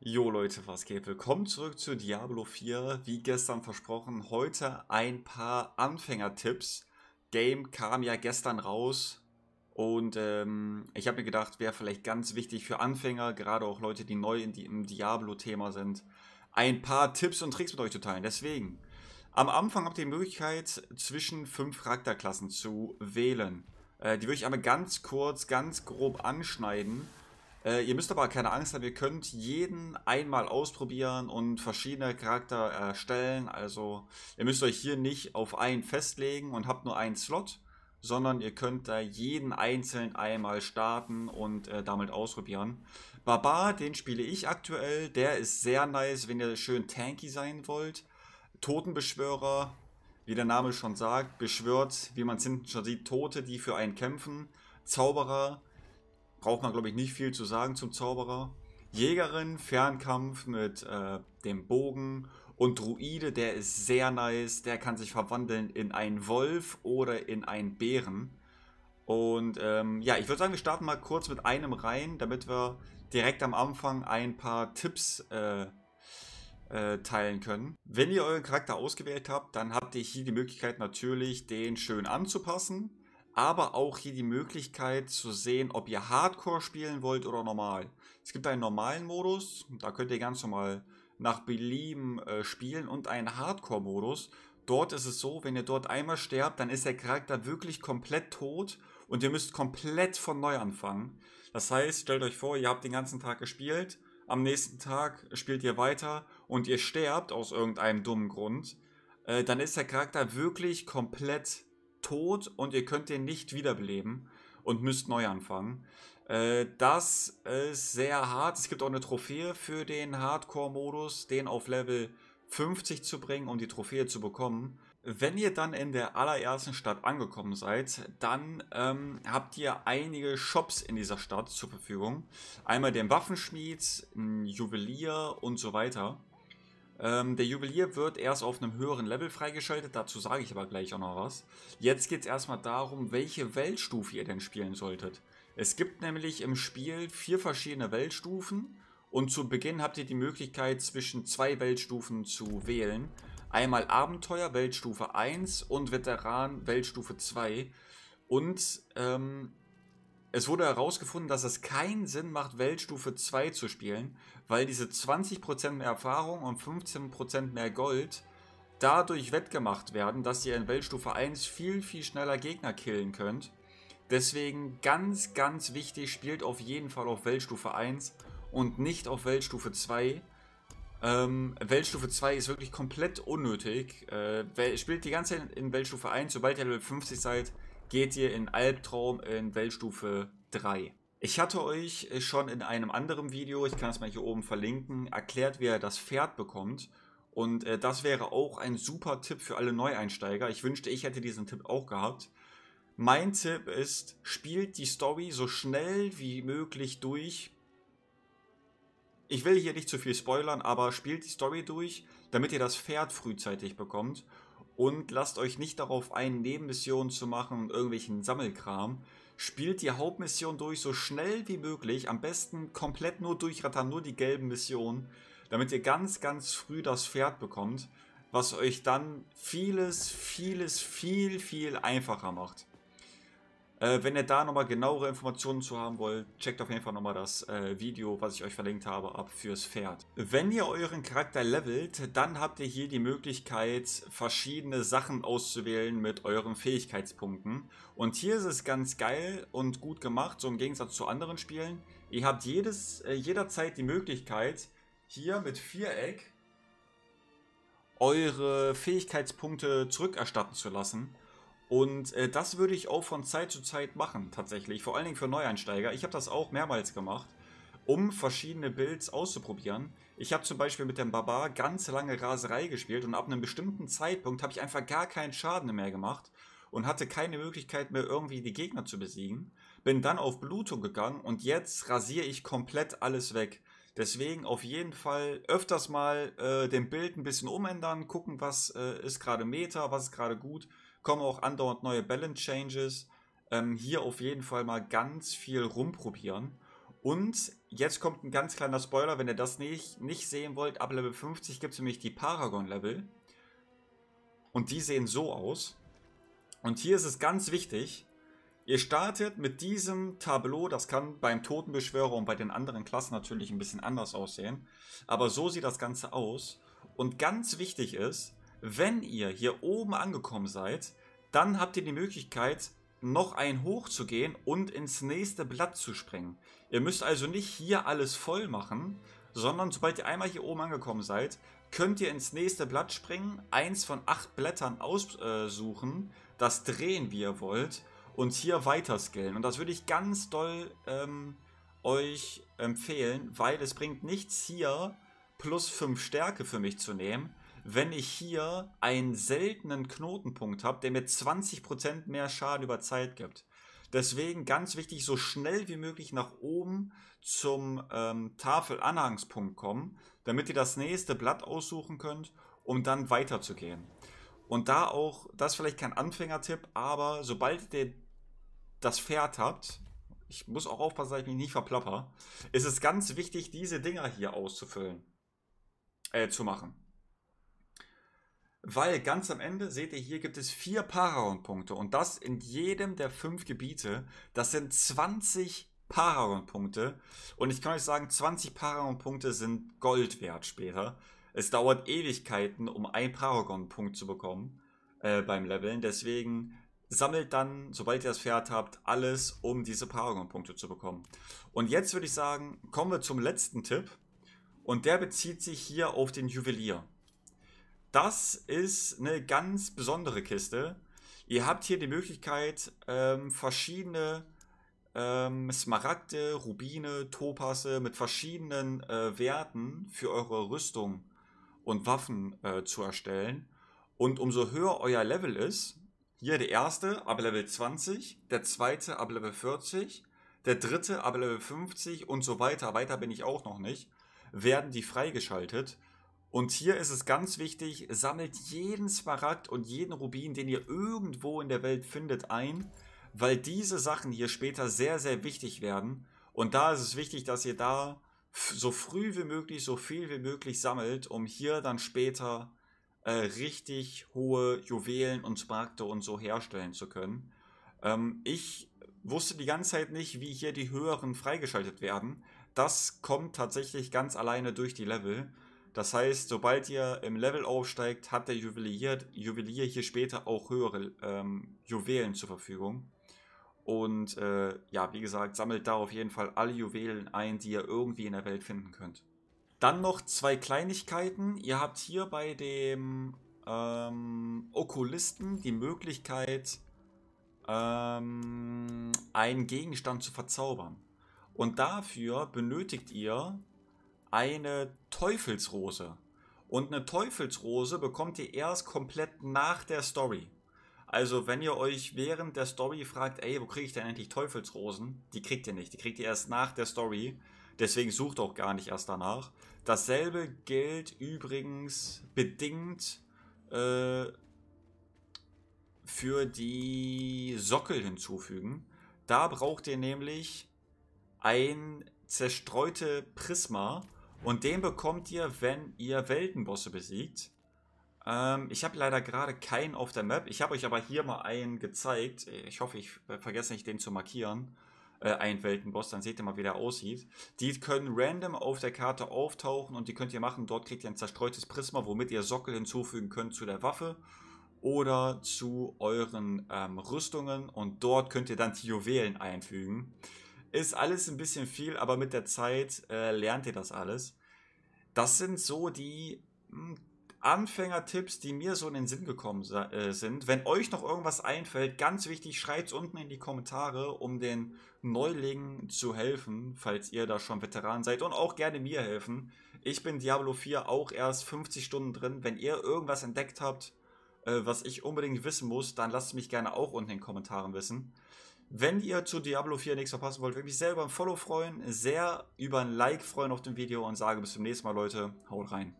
Jo Leute, was geht? Willkommen zurück zu Diablo 4. Wie gestern versprochen, heute ein paar Anfängertipps. Game kam ja gestern raus und ähm, ich habe mir gedacht, wäre vielleicht ganz wichtig für Anfänger, gerade auch Leute, die neu in die, im Diablo-Thema sind, ein paar Tipps und Tricks mit euch zu teilen. Deswegen, am Anfang habt ihr die Möglichkeit, zwischen fünf Charakterklassen zu wählen. Äh, die würde ich einmal ganz kurz, ganz grob anschneiden äh, ihr müsst aber keine Angst haben, ihr könnt jeden einmal ausprobieren und verschiedene Charakter äh, erstellen. Also ihr müsst euch hier nicht auf einen festlegen und habt nur einen Slot, sondern ihr könnt da jeden einzeln einmal starten und äh, damit ausprobieren. Baba, den spiele ich aktuell. Der ist sehr nice, wenn ihr schön tanky sein wollt. Totenbeschwörer, wie der Name schon sagt, beschwört, wie man es hinten schon sieht, Tote, die für einen kämpfen. Zauberer, braucht man, glaube ich, nicht viel zu sagen zum Zauberer. Jägerin, Fernkampf mit äh, dem Bogen und Druide, der ist sehr nice. Der kann sich verwandeln in einen Wolf oder in einen Bären. Und ähm, ja, ich würde sagen, wir starten mal kurz mit einem rein, damit wir direkt am Anfang ein paar Tipps äh, äh, teilen können. Wenn ihr euren Charakter ausgewählt habt, dann habt ihr hier die Möglichkeit natürlich, den schön anzupassen aber auch hier die Möglichkeit zu sehen, ob ihr Hardcore spielen wollt oder normal. Es gibt einen normalen Modus, da könnt ihr ganz normal nach Belieben äh, spielen und einen Hardcore-Modus. Dort ist es so, wenn ihr dort einmal sterbt, dann ist der Charakter wirklich komplett tot und ihr müsst komplett von neu anfangen. Das heißt, stellt euch vor, ihr habt den ganzen Tag gespielt, am nächsten Tag spielt ihr weiter und ihr sterbt aus irgendeinem dummen Grund, äh, dann ist der Charakter wirklich komplett tot tot und ihr könnt den nicht wiederbeleben und müsst neu anfangen. Äh, das ist sehr hart. Es gibt auch eine Trophäe für den Hardcore-Modus, den auf Level 50 zu bringen, um die Trophäe zu bekommen. Wenn ihr dann in der allerersten Stadt angekommen seid, dann ähm, habt ihr einige Shops in dieser Stadt zur Verfügung. Einmal den Waffenschmied, einen Juwelier und so weiter. Ähm, der Juwelier wird erst auf einem höheren Level freigeschaltet, dazu sage ich aber gleich auch noch was. Jetzt geht es erstmal darum, welche Weltstufe ihr denn spielen solltet. Es gibt nämlich im Spiel vier verschiedene Weltstufen und zu Beginn habt ihr die Möglichkeit zwischen zwei Weltstufen zu wählen. Einmal Abenteuer Weltstufe 1 und Veteran Weltstufe 2. Und ähm, es wurde herausgefunden, dass es keinen Sinn macht, Weltstufe 2 zu spielen, weil diese 20% mehr Erfahrung und 15% mehr Gold dadurch wettgemacht werden, dass ihr in Weltstufe 1 viel, viel schneller Gegner killen könnt. Deswegen ganz, ganz wichtig, spielt auf jeden Fall auf Weltstufe 1 und nicht auf Weltstufe 2. Ähm, Weltstufe 2 ist wirklich komplett unnötig. Äh, spielt die ganze Zeit in Weltstufe 1, sobald ihr Level 50 seid, geht ihr in Albtraum in Weltstufe 3. Ich hatte euch äh, schon in einem anderen Video, ich kann es mal hier oben verlinken, erklärt, wie ihr das Pferd bekommt. Und äh, das wäre auch ein super Tipp für alle Neueinsteiger. Ich wünschte, ich hätte diesen Tipp auch gehabt. Mein Tipp ist, spielt die Story so schnell wie möglich durch. Ich will hier nicht zu viel spoilern, aber spielt die Story durch, damit ihr das Pferd frühzeitig bekommt und lasst euch nicht darauf ein, Nebenmissionen zu machen und irgendwelchen Sammelkram. Spielt die Hauptmission durch so schnell wie möglich, am besten komplett nur durchrattern, nur die gelben Missionen, damit ihr ganz, ganz früh das Pferd bekommt, was euch dann vieles, vieles, viel, viel einfacher macht. Äh, wenn ihr da nochmal genauere Informationen zu haben wollt, checkt auf jeden Fall nochmal das äh, Video, was ich euch verlinkt habe, ab fürs Pferd. Wenn ihr euren Charakter levelt, dann habt ihr hier die Möglichkeit, verschiedene Sachen auszuwählen mit euren Fähigkeitspunkten. Und hier ist es ganz geil und gut gemacht, so im Gegensatz zu anderen Spielen. Ihr habt jedes, äh, jederzeit die Möglichkeit, hier mit Viereck eure Fähigkeitspunkte zurückerstatten zu lassen. Und äh, das würde ich auch von Zeit zu Zeit machen, tatsächlich. Vor allen Dingen für Neueinsteiger. Ich habe das auch mehrmals gemacht, um verschiedene Builds auszuprobieren. Ich habe zum Beispiel mit dem Barbar ganz lange Raserei gespielt und ab einem bestimmten Zeitpunkt habe ich einfach gar keinen Schaden mehr gemacht und hatte keine Möglichkeit mehr, irgendwie die Gegner zu besiegen. Bin dann auf Blutung gegangen und jetzt rasiere ich komplett alles weg. Deswegen auf jeden Fall öfters mal äh, den Bild ein bisschen umändern, gucken, was äh, ist gerade Meta, was ist gerade gut kommen auch andauernd neue Balance Changes. Ähm, hier auf jeden Fall mal ganz viel rumprobieren. Und jetzt kommt ein ganz kleiner Spoiler, wenn ihr das nicht, nicht sehen wollt, ab Level 50 gibt es nämlich die Paragon-Level. Und die sehen so aus. Und hier ist es ganz wichtig, ihr startet mit diesem Tableau, das kann beim Totenbeschwörer und bei den anderen Klassen natürlich ein bisschen anders aussehen, aber so sieht das Ganze aus. Und ganz wichtig ist, wenn ihr hier oben angekommen seid, dann habt ihr die Möglichkeit, noch ein hoch zu gehen und ins nächste Blatt zu springen. Ihr müsst also nicht hier alles voll machen, sondern sobald ihr einmal hier oben angekommen seid, könnt ihr ins nächste Blatt springen, eins von acht Blättern aussuchen, das drehen, wie ihr wollt, und hier weiter skillen. Und das würde ich ganz doll ähm, euch empfehlen, weil es bringt nichts hier plus 5 Stärke für mich zu nehmen, wenn ich hier einen seltenen Knotenpunkt habe, der mir 20% mehr Schaden über Zeit gibt. Deswegen ganz wichtig, so schnell wie möglich nach oben zum ähm, Tafelanhangspunkt kommen, damit ihr das nächste Blatt aussuchen könnt, um dann weiterzugehen. Und da auch, das ist vielleicht kein Anfängertipp, aber sobald ihr das Pferd habt, ich muss auch aufpassen, dass ich mich nicht verplapper, ist es ganz wichtig, diese Dinger hier auszufüllen, äh, zu machen. Weil ganz am Ende seht ihr, hier gibt es vier paragon punkte und das in jedem der fünf Gebiete. Das sind 20 paragon punkte und ich kann euch sagen, 20 Paragon-Punkte sind Gold wert später. Es dauert Ewigkeiten, um ein Paragon-Punkt zu bekommen äh, beim Leveln. Deswegen sammelt dann, sobald ihr das Pferd habt, alles, um diese Paragon-Punkte zu bekommen. Und jetzt würde ich sagen, kommen wir zum letzten Tipp. Und der bezieht sich hier auf den Juwelier. Das ist eine ganz besondere Kiste. Ihr habt hier die Möglichkeit, ähm, verschiedene ähm, Smaragde, Rubine, Topasse mit verschiedenen äh, Werten für eure Rüstung und Waffen äh, zu erstellen. Und umso höher euer Level ist, hier der erste ab Level 20, der zweite ab Level 40, der dritte ab Level 50 und so weiter, weiter bin ich auch noch nicht, werden die freigeschaltet. Und hier ist es ganz wichtig, sammelt jeden Smaragd und jeden Rubin, den ihr irgendwo in der Welt findet, ein, weil diese Sachen hier später sehr, sehr wichtig werden. Und da ist es wichtig, dass ihr da so früh wie möglich, so viel wie möglich sammelt, um hier dann später äh, richtig hohe Juwelen und Smaragde und so herstellen zu können. Ähm, ich wusste die ganze Zeit nicht, wie hier die höheren freigeschaltet werden. Das kommt tatsächlich ganz alleine durch die Level. Das heißt, sobald ihr im Level aufsteigt, hat der Juwelier, Juwelier hier später auch höhere ähm, Juwelen zur Verfügung. Und äh, ja, wie gesagt, sammelt da auf jeden Fall alle Juwelen ein, die ihr irgendwie in der Welt finden könnt. Dann noch zwei Kleinigkeiten. Ihr habt hier bei dem ähm, Okulisten die Möglichkeit, ähm, einen Gegenstand zu verzaubern. Und dafür benötigt ihr eine Teufelsrose. Und eine Teufelsrose bekommt ihr erst komplett nach der Story. Also, wenn ihr euch während der Story fragt, ey, wo kriege ich denn endlich Teufelsrosen? Die kriegt ihr nicht. Die kriegt ihr erst nach der Story. Deswegen sucht auch gar nicht erst danach. Dasselbe gilt übrigens bedingt äh, für die Sockel hinzufügen. Da braucht ihr nämlich ein zerstreute Prisma und den bekommt ihr, wenn ihr Weltenbosse besiegt. Ähm, ich habe leider gerade keinen auf der Map. Ich habe euch aber hier mal einen gezeigt. Ich hoffe, ich äh, vergesse nicht, den zu markieren. Äh, einen Weltenboss, dann seht ihr mal, wie der aussieht. Die können random auf der Karte auftauchen und die könnt ihr machen. Dort kriegt ihr ein zerstreutes Prisma, womit ihr Sockel hinzufügen könnt zu der Waffe oder zu euren ähm, Rüstungen und dort könnt ihr dann die Juwelen einfügen. Ist alles ein bisschen viel, aber mit der Zeit äh, lernt ihr das alles. Das sind so die hm, Anfängertipps, die mir so in den Sinn gekommen äh, sind. Wenn euch noch irgendwas einfällt, ganz wichtig, schreibt es unten in die Kommentare, um den Neulingen zu helfen, falls ihr da schon Veteran seid und auch gerne mir helfen. Ich bin Diablo 4 auch erst 50 Stunden drin. Wenn ihr irgendwas entdeckt habt, äh, was ich unbedingt wissen muss, dann lasst es mich gerne auch unten in den Kommentaren wissen. Wenn ihr zu Diablo 4 nichts verpassen wollt, wirklich sehr über ein Follow freuen, sehr über ein Like freuen auf dem Video und sage bis zum nächsten Mal, Leute. Haut rein.